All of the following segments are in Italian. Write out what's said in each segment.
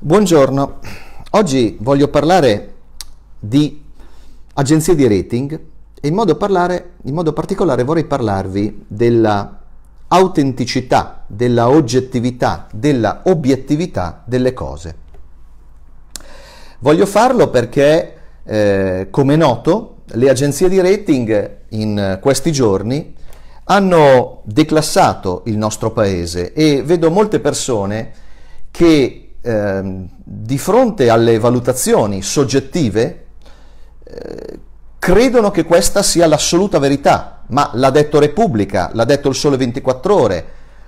Buongiorno, oggi voglio parlare di agenzie di rating e in modo, parlare, in modo particolare vorrei parlarvi della autenticità, della oggettività, della obiettività delle cose. Voglio farlo perché, eh, come noto, le agenzie di rating in questi giorni hanno declassato il nostro paese e vedo molte persone che ehm, di fronte alle valutazioni soggettive eh, credono che questa sia l'assoluta verità, ma l'ha detto Repubblica, l'ha detto il Sole 24 ore,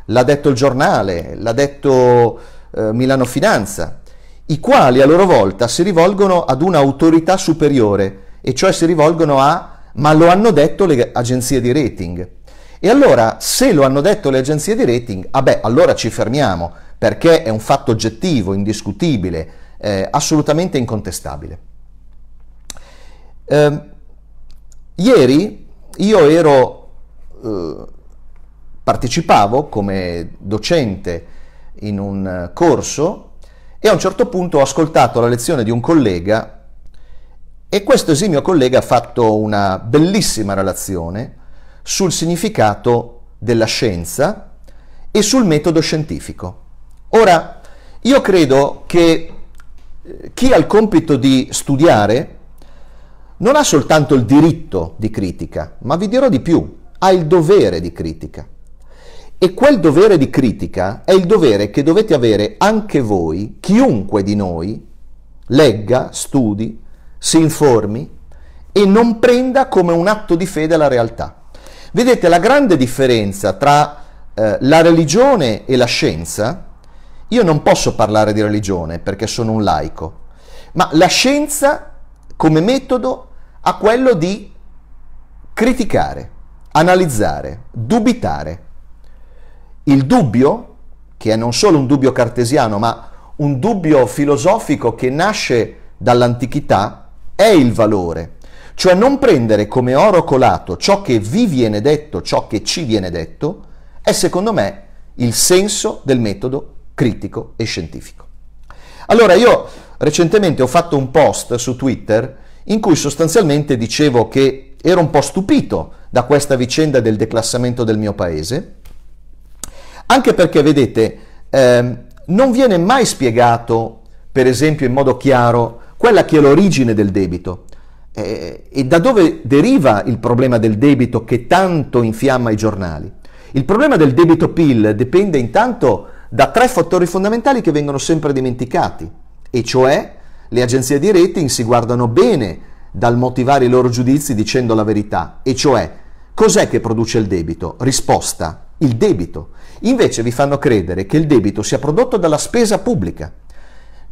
l'ha detto il giornale, l'ha detto eh, Milano Finanza, i quali a loro volta si rivolgono ad un'autorità superiore, e cioè si rivolgono a ma lo hanno detto le agenzie di rating. E allora, se lo hanno detto le agenzie di rating, vabbè, ah allora ci fermiamo, perché è un fatto oggettivo, indiscutibile, eh, assolutamente incontestabile. Eh, ieri io ero, eh, partecipavo come docente in un corso e a un certo punto ho ascoltato la lezione di un collega e questo esimio collega ha fatto una bellissima relazione sul significato della scienza e sul metodo scientifico. Ora, io credo che eh, chi ha il compito di studiare non ha soltanto il diritto di critica, ma vi dirò di più, ha il dovere di critica. E quel dovere di critica è il dovere che dovete avere anche voi, chiunque di noi legga, studi, si informi e non prenda come un atto di fede la realtà. Vedete la grande differenza tra eh, la religione e la scienza io non posso parlare di religione perché sono un laico, ma la scienza come metodo ha quello di criticare, analizzare, dubitare. Il dubbio, che è non solo un dubbio cartesiano, ma un dubbio filosofico che nasce dall'antichità, è il valore, cioè non prendere come oro colato ciò che vi viene detto, ciò che ci viene detto, è secondo me il senso del metodo critico e scientifico. Allora io recentemente ho fatto un post su Twitter in cui sostanzialmente dicevo che ero un po' stupito da questa vicenda del declassamento del mio paese, anche perché vedete, ehm, non viene mai spiegato, per esempio in modo chiaro, quella che è l'origine del debito eh, e da dove deriva il problema del debito che tanto infiamma i giornali. Il problema del debito PIL dipende intanto da tre fattori fondamentali che vengono sempre dimenticati, e cioè le agenzie di rating si guardano bene dal motivare i loro giudizi dicendo la verità, e cioè cos'è che produce il debito? Risposta, il debito. Invece vi fanno credere che il debito sia prodotto dalla spesa pubblica.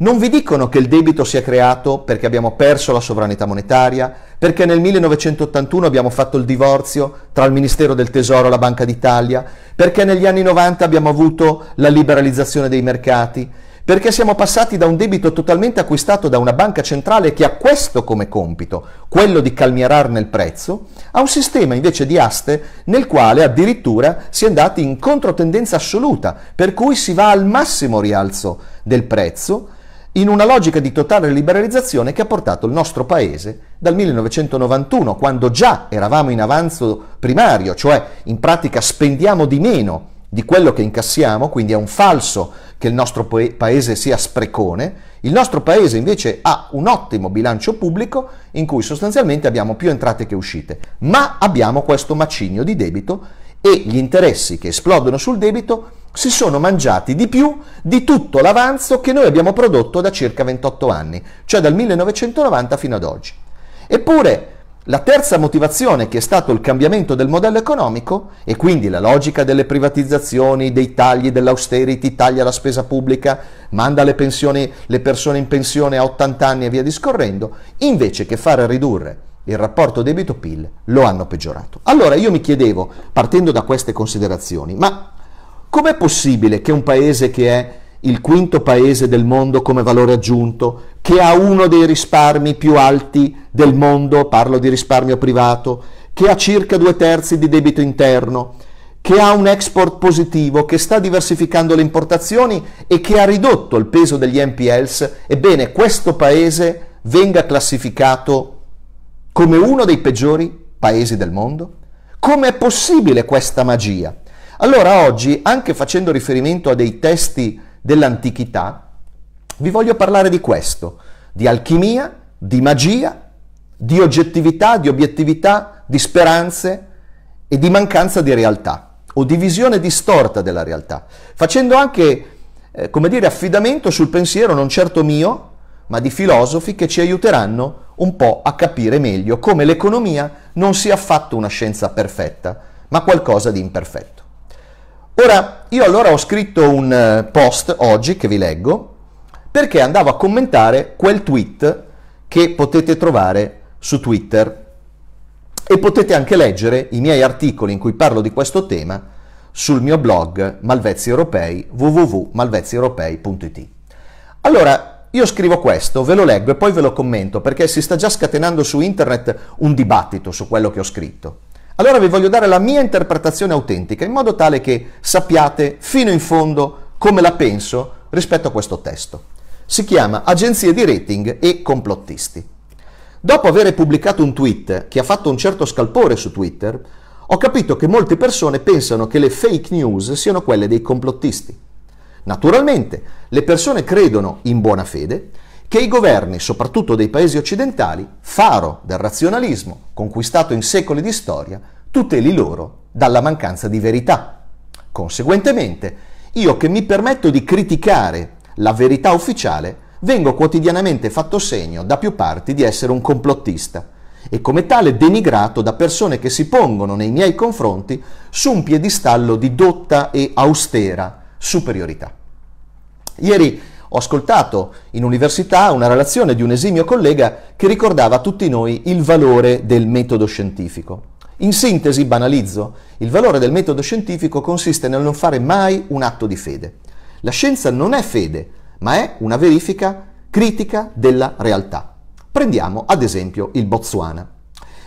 Non vi dicono che il debito si è creato perché abbiamo perso la sovranità monetaria, perché nel 1981 abbiamo fatto il divorzio tra il Ministero del Tesoro e la Banca d'Italia, perché negli anni 90 abbiamo avuto la liberalizzazione dei mercati, perché siamo passati da un debito totalmente acquistato da una banca centrale che ha questo come compito, quello di calmierarne il prezzo, a un sistema invece di aste nel quale addirittura si è andati in controtendenza assoluta, per cui si va al massimo rialzo del prezzo in una logica di totale liberalizzazione che ha portato il nostro paese dal 1991, quando già eravamo in avanzo primario, cioè in pratica spendiamo di meno di quello che incassiamo, quindi è un falso che il nostro paese sia sprecone, il nostro paese invece ha un ottimo bilancio pubblico in cui sostanzialmente abbiamo più entrate che uscite, ma abbiamo questo macigno di debito e gli interessi che esplodono sul debito si sono mangiati di più di tutto l'avanzo che noi abbiamo prodotto da circa 28 anni, cioè dal 1990 fino ad oggi. Eppure la terza motivazione, che è stato il cambiamento del modello economico, e quindi la logica delle privatizzazioni, dei tagli, dell'austerity, taglia la spesa pubblica, manda le, pensioni, le persone in pensione a 80 anni e via discorrendo, invece che far ridurre il rapporto debito-PIL, lo hanno peggiorato. Allora io mi chiedevo, partendo da queste considerazioni, ma Com'è possibile che un paese che è il quinto paese del mondo come valore aggiunto, che ha uno dei risparmi più alti del mondo, parlo di risparmio privato, che ha circa due terzi di debito interno, che ha un export positivo, che sta diversificando le importazioni e che ha ridotto il peso degli NPLs, ebbene questo paese venga classificato come uno dei peggiori paesi del mondo? Com'è possibile questa magia? Allora oggi, anche facendo riferimento a dei testi dell'antichità, vi voglio parlare di questo, di alchimia, di magia, di oggettività, di obiettività, di speranze e di mancanza di realtà o di visione distorta della realtà, facendo anche, eh, come dire, affidamento sul pensiero non certo mio, ma di filosofi che ci aiuteranno un po' a capire meglio come l'economia non sia affatto una scienza perfetta, ma qualcosa di imperfetto. Ora, io allora ho scritto un eh, post oggi che vi leggo perché andavo a commentare quel tweet che potete trovare su Twitter e potete anche leggere i miei articoli in cui parlo di questo tema sul mio blog Malvezzi Europei www.malvezzieuropei.it. Allora, io scrivo questo, ve lo leggo e poi ve lo commento perché si sta già scatenando su internet un dibattito su quello che ho scritto. Allora vi voglio dare la mia interpretazione autentica in modo tale che sappiate fino in fondo come la penso rispetto a questo testo. Si chiama Agenzie di rating e complottisti. Dopo aver pubblicato un tweet che ha fatto un certo scalpore su Twitter, ho capito che molte persone pensano che le fake news siano quelle dei complottisti. Naturalmente, le persone credono in buona fede che i governi, soprattutto dei paesi occidentali, faro del razionalismo conquistato in secoli di storia, tuteli loro dalla mancanza di verità. Conseguentemente, io che mi permetto di criticare la verità ufficiale, vengo quotidianamente fatto segno da più parti di essere un complottista e come tale denigrato da persone che si pongono nei miei confronti su un piedistallo di dotta e austera superiorità. Ieri ho ascoltato in università una relazione di un esimio collega che ricordava a tutti noi il valore del metodo scientifico. In sintesi, banalizzo, il valore del metodo scientifico consiste nel non fare mai un atto di fede. La scienza non è fede, ma è una verifica critica della realtà. Prendiamo ad esempio il Botswana.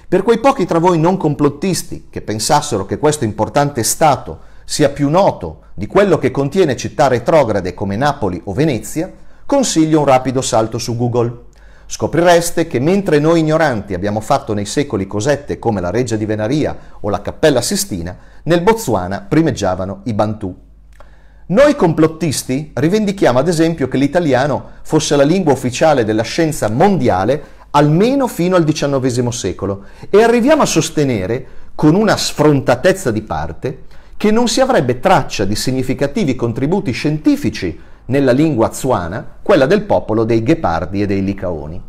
Per quei pochi tra voi non complottisti che pensassero che questo importante Stato sia più noto di quello che contiene città retrograde come Napoli o Venezia, consiglio un rapido salto su Google. Scoprireste che mentre noi ignoranti abbiamo fatto nei secoli cosette come la Reggia di Venaria o la Cappella Sistina, nel Botswana primeggiavano i Bantu. Noi complottisti rivendichiamo ad esempio che l'italiano fosse la lingua ufficiale della scienza mondiale almeno fino al XIX secolo e arriviamo a sostenere, con una sfrontatezza di parte, che non si avrebbe traccia di significativi contributi scientifici nella lingua zuana, quella del popolo dei ghepardi e dei licaoni.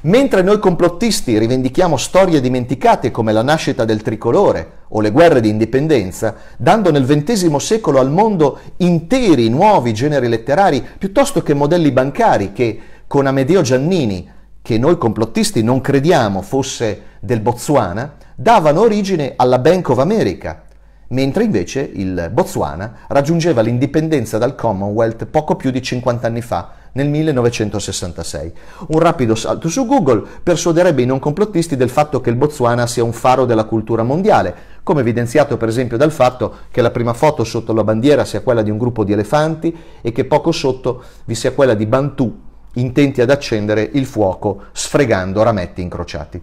Mentre noi complottisti rivendichiamo storie dimenticate come la nascita del tricolore o le guerre di indipendenza, dando nel XX secolo al mondo interi nuovi generi letterari piuttosto che modelli bancari che, con Amedeo Giannini, che noi complottisti non crediamo fosse del Botswana, davano origine alla Bank of America, mentre invece il Botswana raggiungeva l'indipendenza dal Commonwealth poco più di 50 anni fa, nel 1966. Un rapido salto su Google persuaderebbe i non complottisti del fatto che il Botswana sia un faro della cultura mondiale, come evidenziato per esempio dal fatto che la prima foto sotto la bandiera sia quella di un gruppo di elefanti e che poco sotto vi sia quella di Bantu intenti ad accendere il fuoco sfregando rametti incrociati.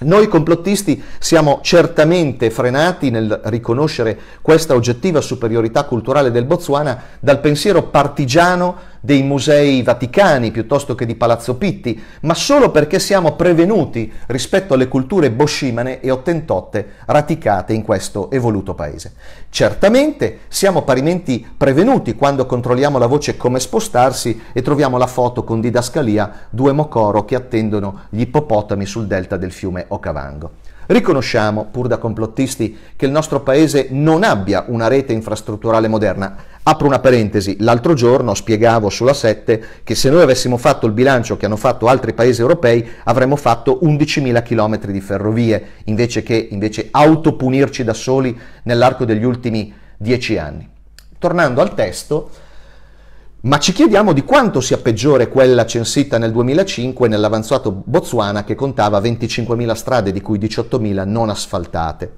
Noi complottisti siamo certamente frenati nel riconoscere questa oggettiva superiorità culturale del Botswana dal pensiero partigiano dei musei vaticani piuttosto che di Palazzo Pitti, ma solo perché siamo prevenuti rispetto alle culture boscimane e ottentotte radicate in questo evoluto paese. Certamente siamo parimenti prevenuti quando controlliamo la voce come spostarsi e troviamo la foto con didascalia due mocoro che attendono gli ippopotami sul delta del fiume Okavango. Riconosciamo, pur da complottisti, che il nostro paese non abbia una rete infrastrutturale moderna. Apro una parentesi, l'altro giorno spiegavo sulla 7 che se noi avessimo fatto il bilancio che hanno fatto altri paesi europei avremmo fatto 11.000 km di ferrovie invece che invece autopunirci da soli nell'arco degli ultimi dieci anni. Tornando al testo, ma ci chiediamo di quanto sia peggiore quella censita nel 2005 nell'avanzato Botswana che contava 25.000 strade di cui 18.000 non asfaltate,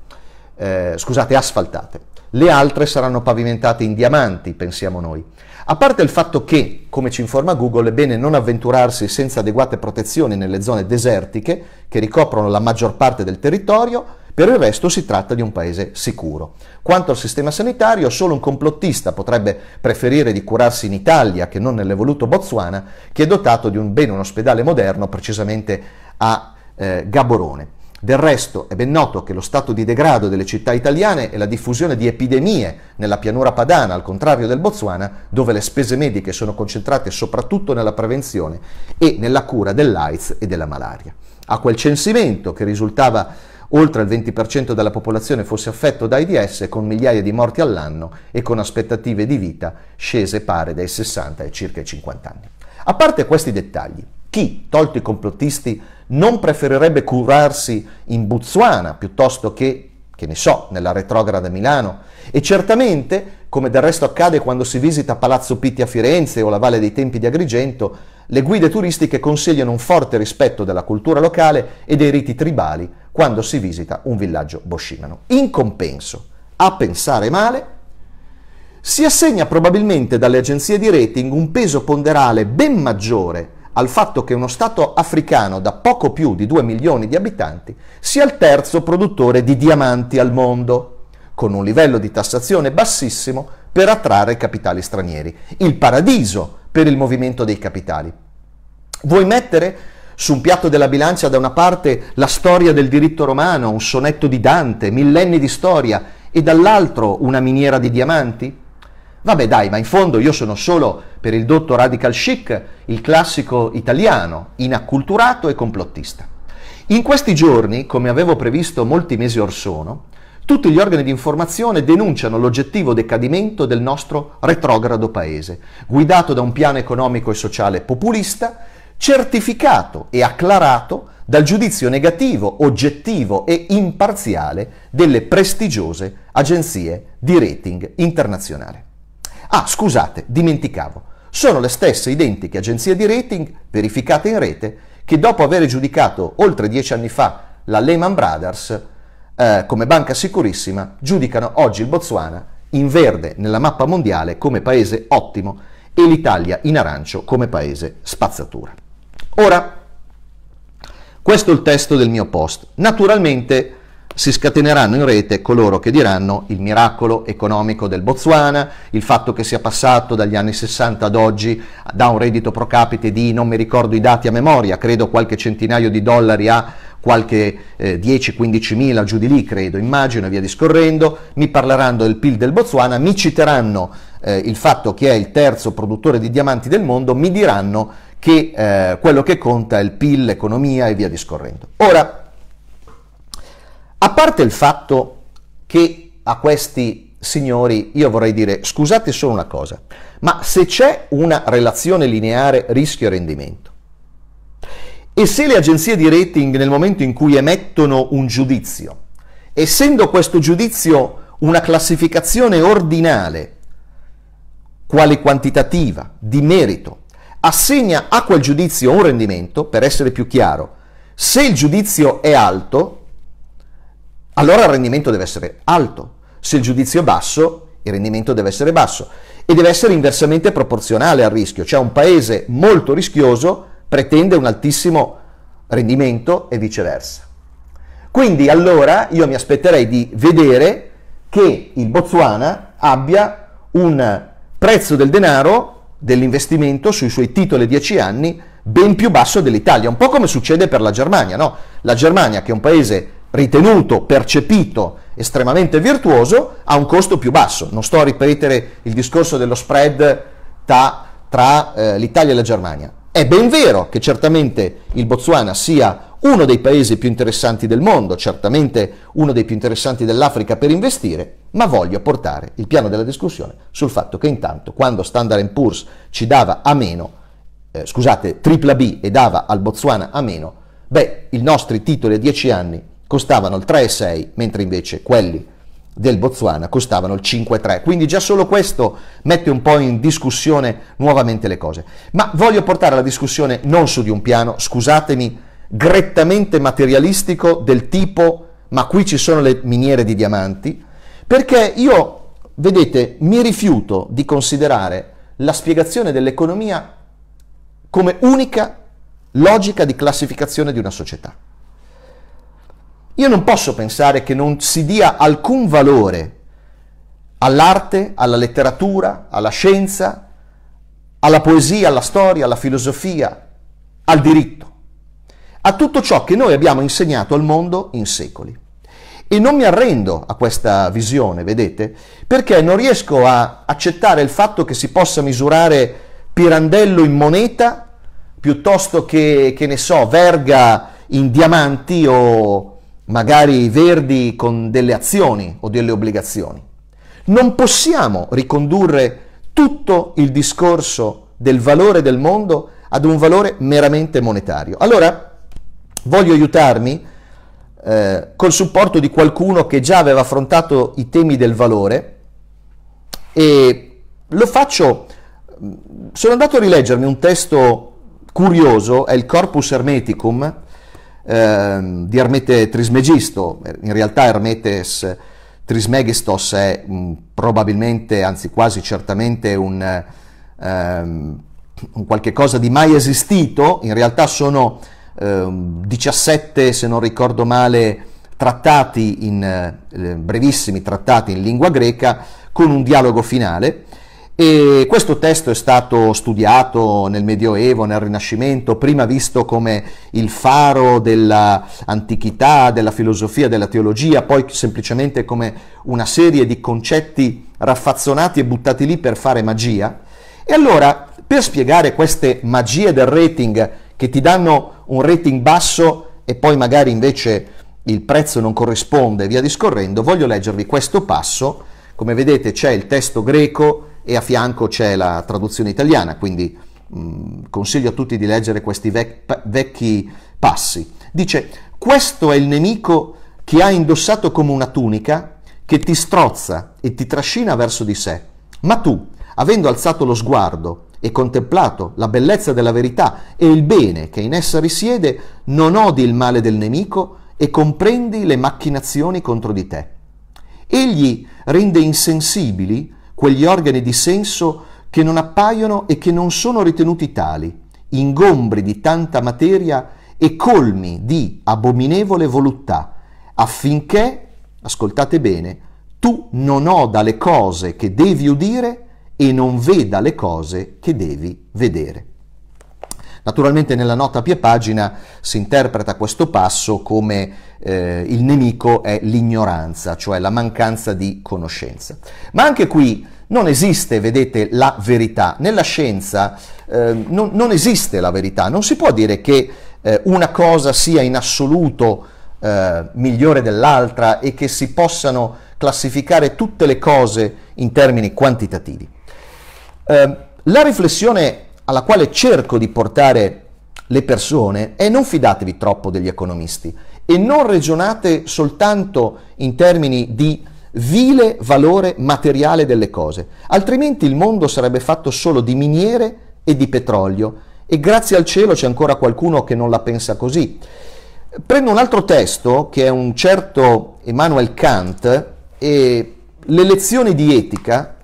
eh, scusate, asfaltate. Le altre saranno pavimentate in diamanti, pensiamo noi. A parte il fatto che, come ci informa Google, è bene non avventurarsi senza adeguate protezioni nelle zone desertiche che ricoprono la maggior parte del territorio, per il resto si tratta di un paese sicuro. Quanto al sistema sanitario, solo un complottista potrebbe preferire di curarsi in Italia che non nell'evoluto Botswana, che è dotato di un bene un ospedale moderno, precisamente a eh, Gaborone. Del resto è ben noto che lo stato di degrado delle città italiane e la diffusione di epidemie nella pianura padana, al contrario del Botswana, dove le spese mediche sono concentrate soprattutto nella prevenzione e nella cura dell'AIDS e della malaria. A quel censimento che risultava oltre il 20% della popolazione fosse affetto da AIDS con migliaia di morti all'anno e con aspettative di vita scese pare dai 60 ai circa 50 anni. A parte questi dettagli, chi, tolto i complottisti, non preferirebbe curarsi in Botswana piuttosto che, che ne so, nella retrograda Milano? E certamente, come del resto accade quando si visita Palazzo Pitti a Firenze o la Valle dei Tempi di Agrigento, le guide turistiche consigliano un forte rispetto della cultura locale e dei riti tribali quando si visita un villaggio boscimano. In compenso, a pensare male, si assegna probabilmente dalle agenzie di rating un peso ponderale ben maggiore al fatto che uno Stato africano da poco più di 2 milioni di abitanti sia il terzo produttore di diamanti al mondo, con un livello di tassazione bassissimo per attrarre capitali stranieri, il paradiso per il movimento dei capitali. Vuoi mettere su un piatto della bilancia da una parte la storia del diritto romano, un sonetto di Dante, millenni di storia, e dall'altro una miniera di diamanti? Vabbè dai, ma in fondo io sono solo per il dotto radical chic, il classico italiano, inacculturato e complottista. In questi giorni, come avevo previsto molti mesi or sono, tutti gli organi di informazione denunciano l'oggettivo decadimento del nostro retrogrado paese, guidato da un piano economico e sociale populista certificato e acclarato dal giudizio negativo, oggettivo e imparziale delle prestigiose agenzie di rating internazionale. Ah, scusate, dimenticavo. Sono le stesse identiche agenzie di rating verificate in rete che dopo aver giudicato oltre dieci anni fa la Lehman Brothers eh, come banca sicurissima, giudicano oggi il Botswana in verde nella mappa mondiale come paese ottimo e l'Italia in arancio come paese spazzatura. Ora, questo è il testo del mio post. Naturalmente si scateneranno in rete coloro che diranno il miracolo economico del Botswana, il fatto che sia passato dagli anni 60 ad oggi da un reddito pro capite di, non mi ricordo i dati a memoria, credo qualche centinaio di dollari a qualche eh, 10-15 mila, giù di lì credo, immagino, e via discorrendo, mi parleranno del PIL del Botswana, mi citeranno eh, il fatto che è il terzo produttore di diamanti del mondo, mi diranno che eh, quello che conta è il PIL, l'economia e via discorrendo. Ora, a parte il fatto che a questi signori io vorrei dire scusate solo una cosa, ma se c'è una relazione lineare rischio-rendimento e se le agenzie di rating nel momento in cui emettono un giudizio, essendo questo giudizio una classificazione ordinale, quale quantitativa, di merito, assegna a quel giudizio un rendimento, per essere più chiaro, se il giudizio è alto, allora il rendimento deve essere alto, se il giudizio è basso, il rendimento deve essere basso e deve essere inversamente proporzionale al rischio, cioè un paese molto rischioso pretende un altissimo rendimento e viceversa. Quindi allora io mi aspetterei di vedere che il Botswana abbia un prezzo del denaro dell'investimento sui suoi titoli 10 anni ben più basso dell'Italia, un po' come succede per la Germania, no? La Germania, che è un paese ritenuto, percepito, estremamente virtuoso, ha un costo più basso. Non sto a ripetere il discorso dello spread ta, tra eh, l'Italia e la Germania. È ben vero che certamente il Botswana sia uno dei paesi più interessanti del mondo, certamente uno dei più interessanti dell'Africa per investire, ma voglio portare il piano della discussione sul fatto che intanto quando Standard Poor's ci dava a meno, eh, scusate, tripla B e dava al Botswana a meno, beh, i nostri titoli a 10 anni costavano il 3,6, mentre invece quelli del Botswana costavano il 5,3. Quindi già solo questo mette un po' in discussione nuovamente le cose. Ma voglio portare la discussione non su di un piano, scusatemi grettamente materialistico del tipo ma qui ci sono le miniere di diamanti, perché io, vedete, mi rifiuto di considerare la spiegazione dell'economia come unica logica di classificazione di una società. Io non posso pensare che non si dia alcun valore all'arte, alla letteratura, alla scienza, alla poesia, alla storia, alla filosofia, al diritto a tutto ciò che noi abbiamo insegnato al mondo in secoli. E non mi arrendo a questa visione, vedete, perché non riesco a accettare il fatto che si possa misurare Pirandello in moneta piuttosto che, che ne so, verga in diamanti o magari verdi con delle azioni o delle obbligazioni. Non possiamo ricondurre tutto il discorso del valore del mondo ad un valore meramente monetario. Allora, voglio aiutarmi eh, col supporto di qualcuno che già aveva affrontato i temi del valore e lo faccio, mm, sono andato a rileggermi un testo curioso, è il Corpus Hermeticum eh, di Ermete Trismegisto, in realtà Hermetes Trismegistos è mh, mm, probabilmente, anzi quasi certamente un... Ehm, qualche cosa di mai esistito, in realtà sono 17, ehm, se non ricordo male, trattati in, eh, brevissimi trattati in lingua greca con un dialogo finale. E questo testo è stato studiato nel Medioevo, nel Rinascimento, prima visto come il faro dell'antichità, della filosofia, della teologia, poi semplicemente come una serie di concetti raffazzonati e buttati lì per fare magia. E allora, per spiegare queste magie del rating che ti danno un rating basso e poi magari invece il prezzo non corrisponde via discorrendo, voglio leggervi questo passo. Come vedete c'è il testo greco e a fianco c'è la traduzione italiana, quindi mh, consiglio a tutti di leggere questi vec- vecchi passi. Dice, questo è il nemico che ha indossato come una tunica, che ti strozza e ti trascina verso di sé. Ma tu, avendo alzato lo sguardo e contemplato la bellezza della verità e il bene che in essa risiede, non odi il male del nemico e comprendi le macchinazioni contro di te. Egli rende insensibili quegli organi di senso che non appaiono e che non sono ritenuti tali, ingombri di tanta materia e colmi di abominevole voluttà, affinché, ascoltate bene, tu non oda le cose che devi udire e non veda le cose che devi vedere. Naturalmente nella nota a pie pagina si interpreta questo passo come eh, il nemico è l'ignoranza, cioè la mancanza di conoscenza. Ma anche qui non esiste, vedete, la verità. Nella scienza eh, non, non, esiste la verità, non si può dire che eh, una cosa sia in assoluto eh, migliore dell'altra e che si possano classificare tutte le cose in termini quantitativi. Ehm, la riflessione alla quale cerco di portare le persone è non fidatevi troppo degli economisti e non ragionate soltanto in termini di vile valore materiale delle cose, altrimenti il mondo sarebbe fatto solo di miniere e di petrolio e grazie al cielo c'è ancora qualcuno che non la pensa così. Prendo un altro testo che è un certo Immanuel Kant e le lezioni di etica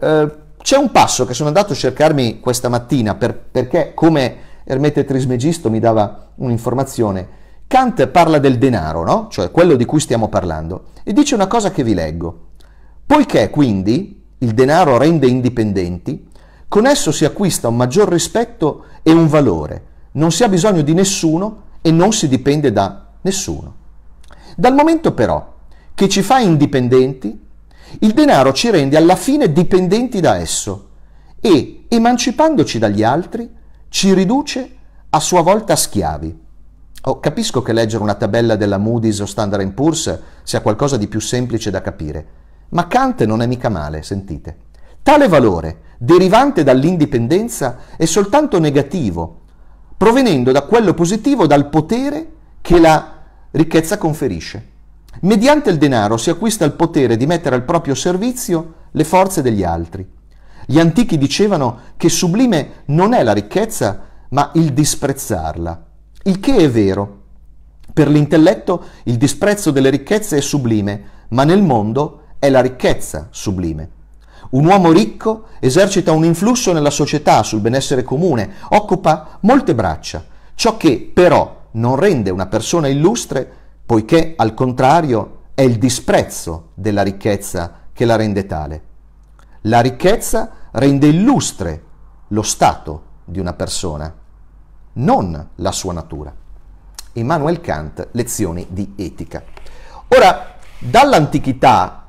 eh, c'è un passo che sono andato a cercarmi questa mattina per, perché, come Ermete Trismegisto mi dava un'informazione, Kant parla del denaro, no? cioè quello di cui stiamo parlando, e dice una cosa che vi leggo. Poiché quindi il denaro rende indipendenti, con esso si acquista un maggior rispetto e un valore, non si ha bisogno di nessuno e non si dipende da nessuno. Dal momento però che ci fa indipendenti, il denaro ci rende alla fine dipendenti da esso e, emancipandoci dagli altri, ci riduce a sua volta schiavi. Oh, capisco che leggere una tabella della Moody's o Standard Poor's sia qualcosa di più semplice da capire, ma Kant non è mica male, sentite. Tale valore, derivante dall'indipendenza, è soltanto negativo, provenendo da quello positivo dal potere che la ricchezza conferisce. Mediante il denaro si acquista il potere di mettere al proprio servizio le forze degli altri. Gli antichi dicevano che sublime non è la ricchezza, ma il disprezzarla, il che è vero. Per l'intelletto il disprezzo delle ricchezze è sublime, ma nel mondo è la ricchezza sublime. Un uomo ricco esercita un influsso nella società, sul benessere comune, occupa molte braccia, ciò che però non rende una persona illustre poiché al contrario è il disprezzo della ricchezza che la rende tale. La ricchezza rende illustre lo stato di una persona, non la sua natura. Immanuel Kant, lezioni di etica. Ora, dall'antichità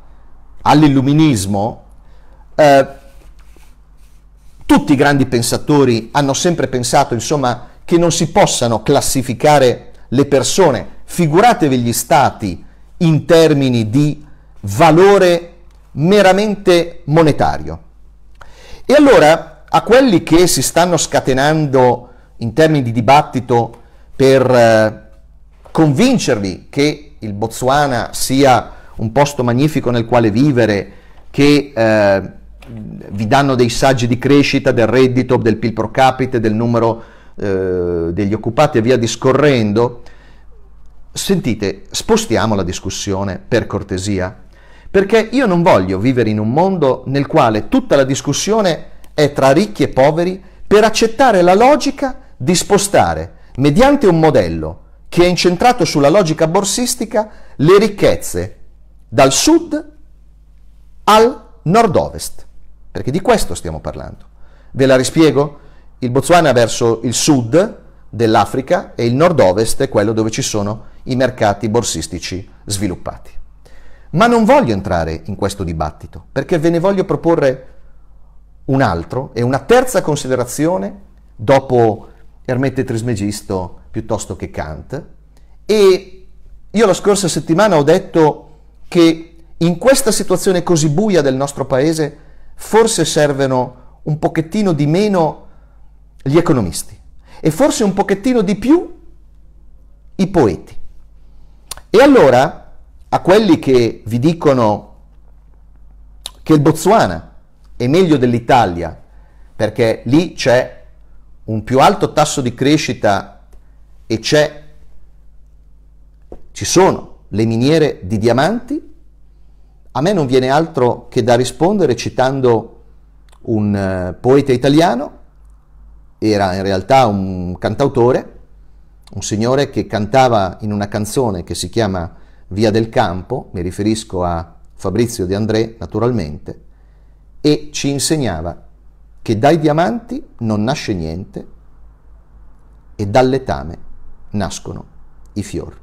all'illuminismo, eh, tutti i grandi pensatori hanno sempre pensato, insomma, che non si possano classificare le persone figuratevi gli stati in termini di valore meramente monetario. E allora a quelli che si stanno scatenando in termini di dibattito per eh, convincervi che il Botswana sia un posto magnifico nel quale vivere, che eh, vi danno dei saggi di crescita del reddito, del PIL pro capite, del numero eh, degli occupati e via discorrendo, Sentite, spostiamo la discussione per cortesia, perché io non voglio vivere in un mondo nel quale tutta la discussione è tra ricchi e poveri per accettare la logica di spostare, mediante un modello che è incentrato sulla logica borsistica, le ricchezze dal sud al nord-ovest, perché di questo stiamo parlando. Ve la rispiego? Il Botswana è verso il sud dell'Africa e il nord-ovest è quello dove ci sono i mercati borsistici sviluppati. Ma non voglio entrare in questo dibattito perché ve ne voglio proporre un altro e una terza considerazione dopo Ermette Trismegisto piuttosto che Kant. E io la scorsa settimana ho detto che in questa situazione così buia del nostro paese forse servono un pochettino di meno gli economisti e forse un pochettino di più i poeti. E allora a quelli che vi dicono che il Botswana è meglio dell'Italia perché lì c'è un più alto tasso di crescita e c'è ci sono le miniere di diamanti, a me non viene altro che da rispondere citando un eh, poeta italiano, era in realtà un cantautore, un signore che cantava in una canzone che si chiama Via del Campo, mi riferisco a Fabrizio De André naturalmente, e ci insegnava che dai diamanti non nasce niente e dal letame nascono i fiori.